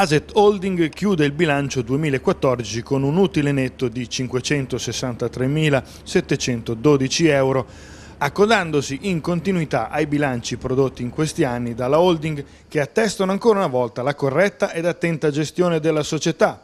Aset Holding chiude il bilancio 2014 con un utile netto di 563.712 euro, accodandosi in continuità ai bilanci prodotti in questi anni dalla holding che attestano ancora una volta la corretta ed attenta gestione della società.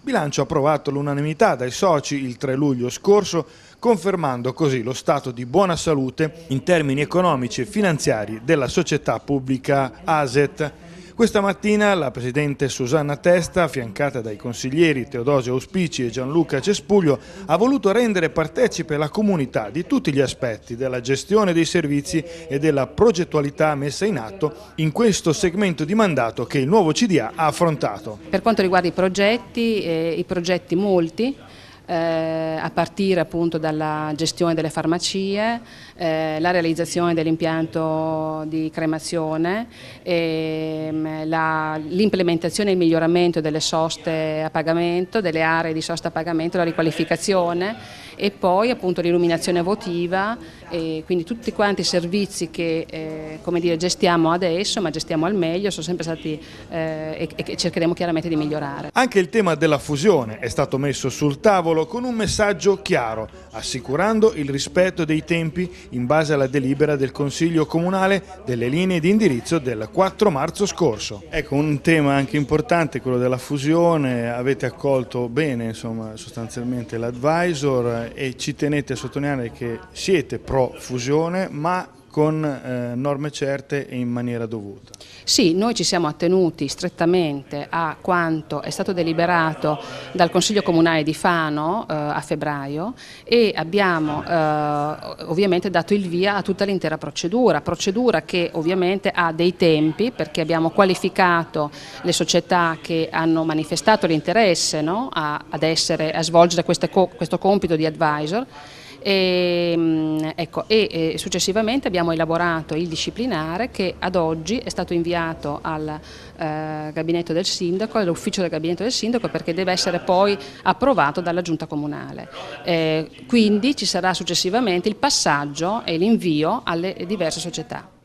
Bilancio approvato all'unanimità dai soci il 3 luglio scorso, confermando così lo stato di buona salute in termini economici e finanziari della società pubblica ASET. Questa mattina la Presidente Susanna Testa, affiancata dai consiglieri Teodosio Auspici e Gianluca Cespuglio, ha voluto rendere partecipe la comunità di tutti gli aspetti della gestione dei servizi e della progettualità messa in atto in questo segmento di mandato che il nuovo CDA ha affrontato. Per quanto riguarda i progetti, eh, i progetti molti, eh, a partire appunto dalla gestione delle farmacie, eh, la realizzazione dell'impianto di cremazione, ehm, l'implementazione e il miglioramento delle soste a pagamento, delle aree di sosta a pagamento, la riqualificazione e poi appunto l'illuminazione votiva e quindi tutti quanti i servizi che eh, come dire, gestiamo adesso ma gestiamo al meglio sono sempre stati eh, e, e cercheremo chiaramente di migliorare. Anche il tema della fusione è stato messo sul tavolo solo con un messaggio chiaro, assicurando il rispetto dei tempi in base alla delibera del Consiglio Comunale delle linee di indirizzo del 4 marzo scorso. Ecco, un tema anche importante, quello della fusione, avete accolto bene insomma, sostanzialmente l'advisor e ci tenete a sottolineare che siete pro fusione ma con eh, norme certe e in maniera dovuta. Sì, noi ci siamo attenuti strettamente a quanto è stato deliberato dal Consiglio Comunale di Fano eh, a febbraio e abbiamo eh, ovviamente dato il via a tutta l'intera procedura, procedura che ovviamente ha dei tempi perché abbiamo qualificato le società che hanno manifestato l'interesse no, a, a, svolgere questo, co questo compito di advisor Ehm, ecco, e, ecco, e successivamente abbiamo elaborato il disciplinare che ad oggi è stato inviato al eh, gabinetto del sindaco, all'ufficio del gabinetto del sindaco perché deve essere poi approvato dalla giunta comunale. Eh, quindi ci sarà successivamente il passaggio e l'invio alle diverse società.